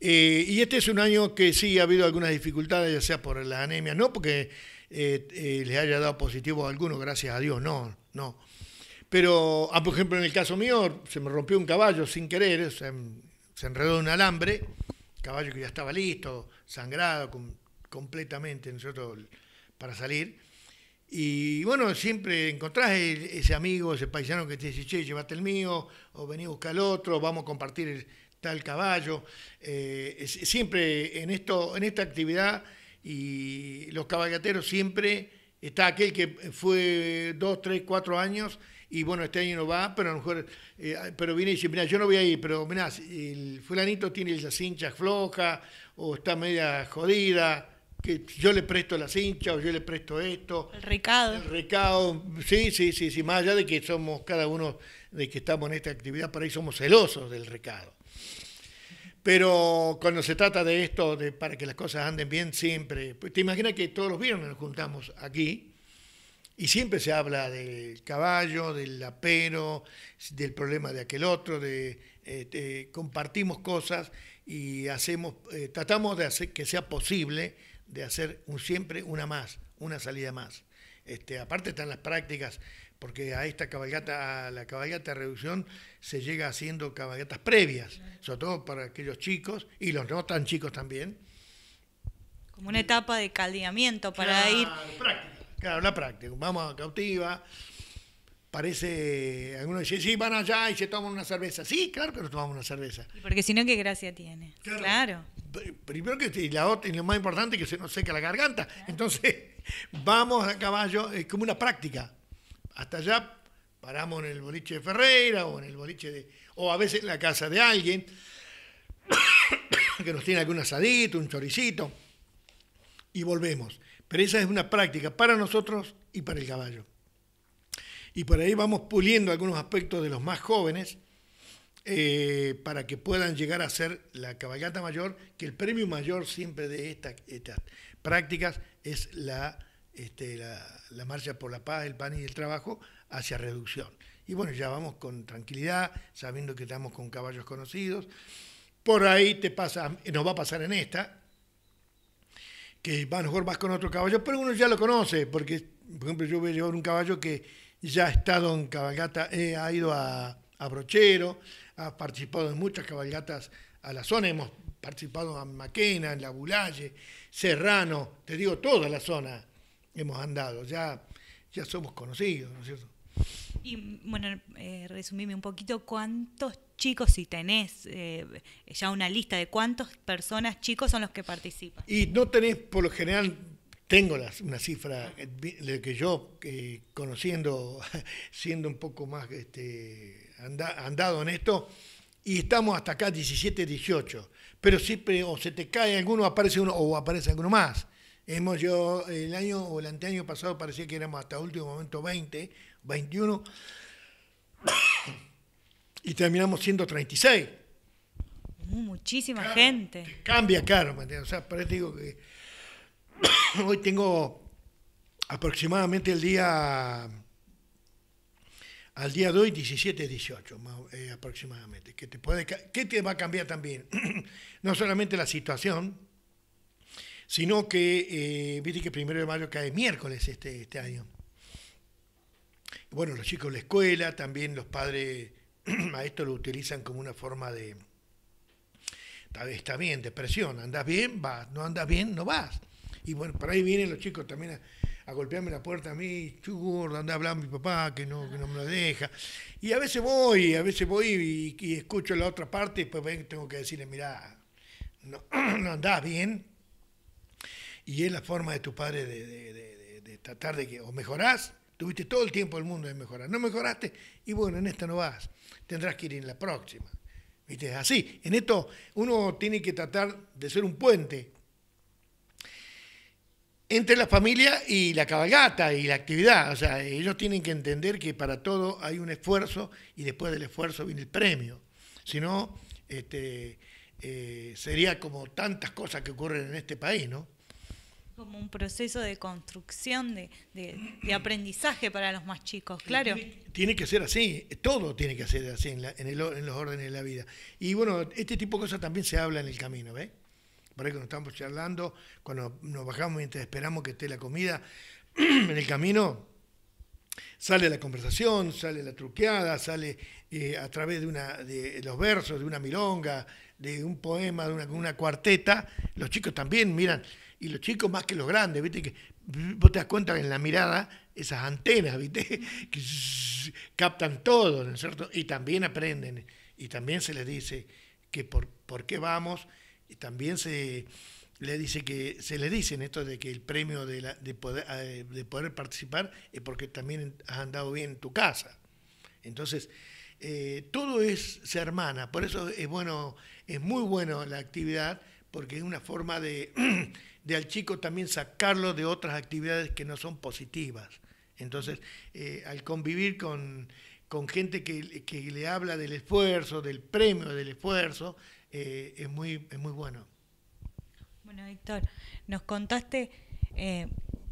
Eh, y este es un año que sí ha habido algunas dificultades, ya sea por la anemia, no porque eh, eh les haya dado positivo a alguno, gracias a Dios, no, no. Pero, ah, por ejemplo, en el caso mío, se me rompió un caballo sin querer, se, se enredó un alambre, caballo que ya estaba listo, sangrado completamente, nosotros, para salir. Y bueno, siempre encontrás ese amigo, ese paisano que te dice, che, llévate el mío, o vení a buscar el otro, vamos a compartir... El, está el caballo. Eh, siempre en, esto, en esta actividad y los cabalgateros siempre está aquel que fue dos, tres, cuatro años y bueno, este año no va, pero a lo mejor, eh, pero viene y dice, mira, yo no voy a ir, pero mirá, el fulanito tiene las cincha flojas o está media jodida, que yo le presto la cincha o yo le presto esto. El recado. El recado, sí, sí, sí, sí, más allá de que somos cada uno, de que estamos en esta actividad, por ahí somos celosos del recado. Pero cuando se trata de esto, de para que las cosas anden bien, siempre. Pues, te imaginas que todos los viernes nos juntamos aquí y siempre se habla del caballo, del lapero, del problema de aquel otro, de, eh, compartimos cosas y hacemos, eh, tratamos de hacer que sea posible de hacer un, siempre una más, una salida más. Este, aparte están las prácticas porque a esta cabalgata, a la cabalgata de reducción, se llega haciendo cabalgatas previas, sobre todo para aquellos chicos y los no tan chicos también. Como una etapa de caldeamiento para claro, ir. Práctica. Claro, la práctica. Vamos a cautiva. Parece, algunos dicen, sí, van allá y se toman una cerveza. Sí, claro que nos tomamos una cerveza. Porque si no, ¿qué gracia tiene? Claro. Primero que, y la y lo más importante, que se nos seca la garganta. Entonces, vamos a caballo, es como una práctica hasta allá paramos en el boliche de Ferreira o en el boliche de. o a veces en la casa de alguien que nos tiene algún asadito, un choricito, y volvemos. Pero esa es una práctica para nosotros y para el caballo. Y por ahí vamos puliendo algunos aspectos de los más jóvenes eh, para que puedan llegar a ser la cabalgata mayor, que el premio mayor siempre de estas, estas prácticas es la este, la, marcha por la paz, el pan y el trabajo hacia reducción. Y bueno, ya vamos con tranquilidad, sabiendo que estamos con caballos conocidos. Por ahí te pasa, nos va a pasar en esta, que a lo mejor vas con otro caballo, pero uno ya lo conoce, porque, por ejemplo, yo voy a llevar un caballo que ya ha estado en cabalgata, eh, ha ido a, a Brochero, ha participado en muchas cabalgatas a la zona, hemos participado en Maquena, en La Bulalle, Serrano, te digo, toda la zona hemos andado, ya, ya somos conocidos, ¿no es cierto? Y bueno, eh, resumime un poquito cuántos chicos, si tenés eh, ya una lista de cuántas personas, chicos, son los que participan. Y no tenés, por lo general, tengo una cifra eh, de que yo, eh, conociendo, siendo un poco más este, andado en esto, y estamos hasta acá 17, 18, pero siempre o se te cae alguno, aparece uno o aparece alguno más. Hemos yo el año o el anteaño pasado parecía que éramos hasta último momento 20, 21 y terminamos siendo 36. Uh, muchísima gente. Cambia caro, O sea, eso digo que hoy tengo aproximadamente el día al día de hoy 17, 18 eh, aproximadamente, ¿Qué te puede qué te va a cambiar también no solamente la situación sino que eh, viste que primero de mayo cae miércoles este, este año. Bueno, los chicos de la escuela, también los padres maestros lo utilizan como una forma de, está bien, depresión, andas bien, vas, no andas bien, no vas. Y bueno, por ahí vienen los chicos también a, golpearme la puerta a mí, churro, anda a hablar mi papá que no, que no me lo deja. Y a veces voy, a veces voy y, escucho la otra parte y después pues tengo que decirle, mirá, no, no andás bien, y es la forma de tu padre de, tratar de que o mejorás, tuviste todo el tiempo del mundo de mejorar, no mejoraste y bueno, en esta no vas, tendrás que ir en la próxima. ¿Viste? Así, en esto uno tiene que tratar de ser un puente entre la familia y la cabalgata y la actividad. O sea, ellos tienen que entender que para todo hay un esfuerzo y después del esfuerzo viene el premio. Si no, este, eh, sería como tantas cosas que ocurren en este país, ¿no? como un proceso de construcción, de, aprendizaje para los más chicos, claro. Tiene, que ser así, todo tiene que ser así en, los órdenes de la vida. Y bueno, este tipo de cosas también se habla en el camino, ¿ves? Por ahí cuando estamos charlando, cuando nos bajamos mientras esperamos que esté la comida, en el camino sale la conversación, sale la truqueada, sale eh, a través de, una, de los versos, de una milonga, de un poema, de una, una cuarteta, los chicos también miran y los chicos más que los grandes, ¿viste? Que vos te das cuenta en la mirada esas antenas, ¿viste? Que captan todo, ¿no es cierto? Y también aprenden, y también se les dice que por, por qué vamos, y también se le dice que se le dicen esto de que el premio de, poder, eh, de poder participar es porque también has andado bien en tu casa. Entonces, eh, todo es, se hermana, por eso es bueno, es muy bueno la actividad, porque es una forma de de al chico también sacarlo de otras actividades que no son positivas. Entonces, eh, al convivir con, gente que, le habla del esfuerzo, del premio del esfuerzo, eh, es, muy, muy bueno. Bueno, Víctor, nos contaste eh,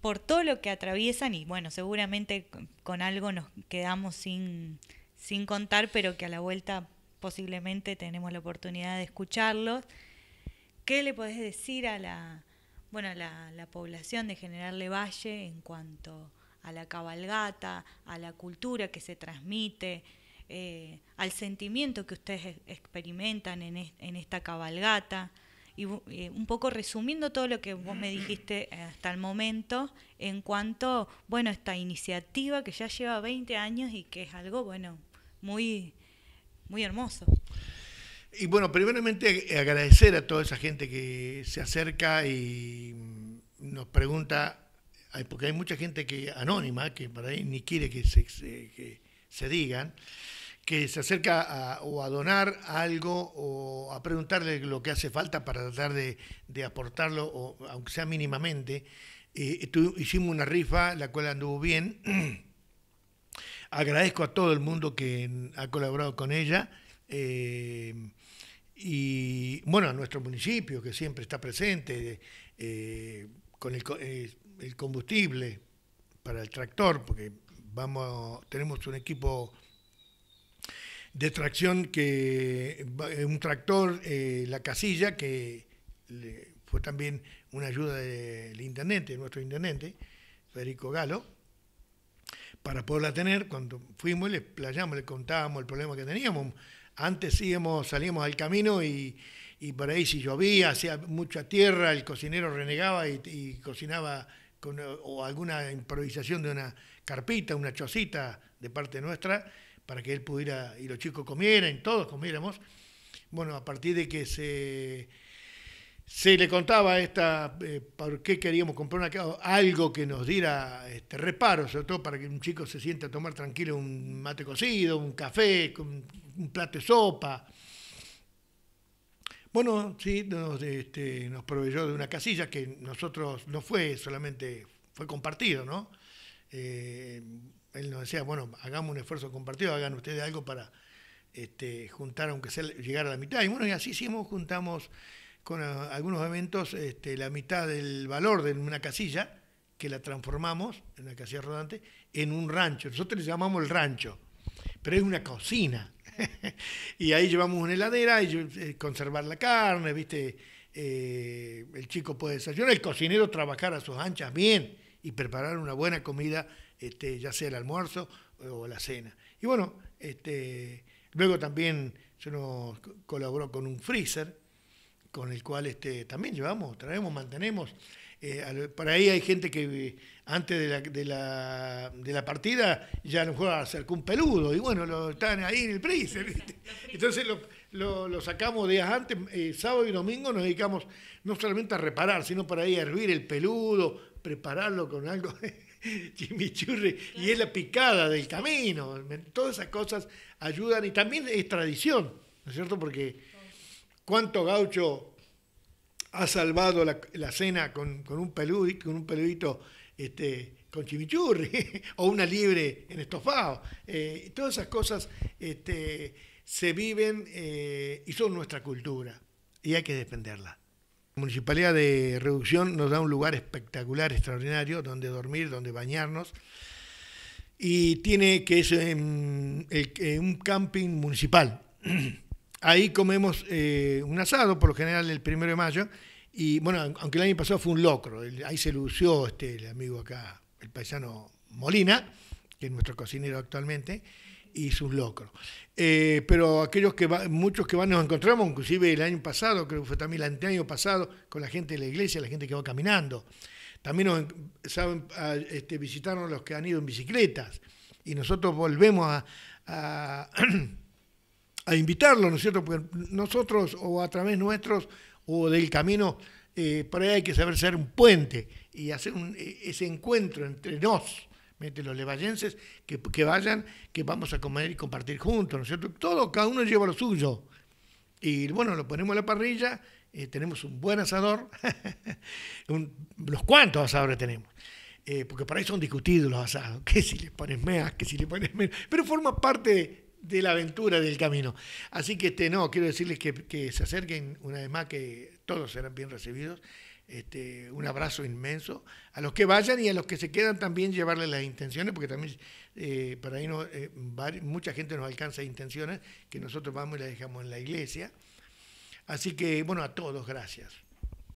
por todo lo que atraviesan y bueno, seguramente con algo nos quedamos sin, sin contar, pero que a la vuelta posiblemente tenemos la oportunidad de escucharlos. ¿Qué le podés decir a la, bueno, la, población de General Valle en cuanto a la cabalgata, a la cultura que se transmite, eh, al sentimiento que ustedes experimentan en, en esta cabalgata. Y eh, un poco resumiendo todo lo que vos me dijiste hasta el momento en cuanto, bueno, esta iniciativa que ya lleva 20 años y que es algo, bueno, muy, muy hermoso. Y bueno, primeramente agradecer a toda esa gente que se acerca y nos pregunta, porque hay mucha gente que anónima, que para ahí ni quiere que se, se digan, que se acerca o a donar algo o a preguntarle lo que hace falta para tratar de, aportarlo, aunque sea mínimamente. Eh, hicimos una rifa, la cual anduvo bien. Agradezco a todo el mundo que ha colaborado con ella. Eh, y bueno, a nuestro municipio que siempre está presente eh, con eh, el, combustible para el tractor, porque vamos tenemos un equipo de tracción que un tractor, eh, la casilla, que fue también una ayuda del intendente, de nuestro intendente, Federico Galo, para poderla tener. Cuando fuimos, le playamos, le contábamos el problema que teníamos antes hemos salíamos al camino y, por ahí si llovía, hacía mucha tierra, el cocinero renegaba y, cocinaba con, o alguna improvisación de una carpita, una chocita de parte nuestra, para que él pudiera, y los chicos comieran, todos comiéramos. Bueno, a partir de que se se le contaba esta, eh, por qué queríamos comprar una, algo que nos diera este, reparo, sobre todo para que un chico se sienta a tomar tranquilo un mate cocido, un café, un, plato de sopa. Bueno, sí, este, nos, proveyó de una casilla que nosotros no fue solamente, fue compartido, ¿no? Eh, él nos decía, bueno, hagamos un esfuerzo compartido, hagan ustedes algo para este, juntar, aunque sea llegar a la mitad. Y bueno, y así hicimos, juntamos con eh, algunos eventos este, la mitad del valor de una casilla, que la transformamos, en una casilla rodante, en un rancho. Nosotros le llamamos el rancho, pero es una cocina. y ahí llevamos una heladera, y eh, conservar la carne, ¿viste? Eh, el chico puede desayunar, el cocinero trabajar a sus anchas bien y preparar una buena comida, este, ya sea el almuerzo o la cena. Y bueno, este, luego también se nos colaboró con un freezer, con el cual este, también llevamos, traemos, mantenemos. Eh, por ahí hay gente que eh, antes de la, partida ya nos juega mejor acercó un peludo y bueno, lo están ahí en el freezer. Entonces lo, sacamos días antes, eh, sábado y domingo nos dedicamos no solamente a reparar, sino para ahí a hervir el peludo, prepararlo con algo chimichurri y es la picada del camino. Todas esas cosas ayudan y también es tradición, ¿no es cierto? Porque cuánto gaucho ha salvado la, cena con, un peludito, con un peludito con chimichurri o una libre en estofado. Eh, todas esas cosas este, se viven eh, y son nuestra cultura y hay que defenderla. La Municipalidad de Reducción nos da un lugar espectacular, extraordinario, donde dormir, donde bañarnos. Y tiene que ser un camping municipal. ahí comemos eh, un asado, por lo general el primero de mayo, y bueno, aunque el año pasado fue un locro, ahí se lució este, el amigo acá, el paisano Molina, que es nuestro cocinero actualmente, y sus un Eh, pero aquellos que muchos que van, nos encontramos, inclusive el año pasado, creo que fue también el año pasado, con la gente de la iglesia, la gente que va caminando. También saben, este, visitaron los que han ido en bicicletas. Y nosotros volvemos a a invitarlo, ¿no es cierto? Porque nosotros o a través nuestros o del camino, eh, por ahí hay que saber ser un puente y hacer e, ese encuentro entre nos, entre los levallenses, que, vayan, que vamos a comer y compartir juntos, ¿no es cierto? Todo, cada uno lleva lo suyo. Y bueno, lo ponemos a la parrilla, eh, tenemos un buen asador, los cuantos asadores tenemos. Eh, porque por ahí son discutidos los asados, que si le pones más, que si le pones menos, pero forma parte de la aventura del camino. Así que este, no, quiero decirles que, se acerquen una vez más, que todos serán bien recibidos. Este, un abrazo inmenso a los que vayan y a los que se quedan también llevarles las intenciones, porque también eh, para ahí no, eh, mucha gente nos alcanza intenciones que nosotros vamos y las dejamos en la iglesia. Así que, bueno, a todos, gracias.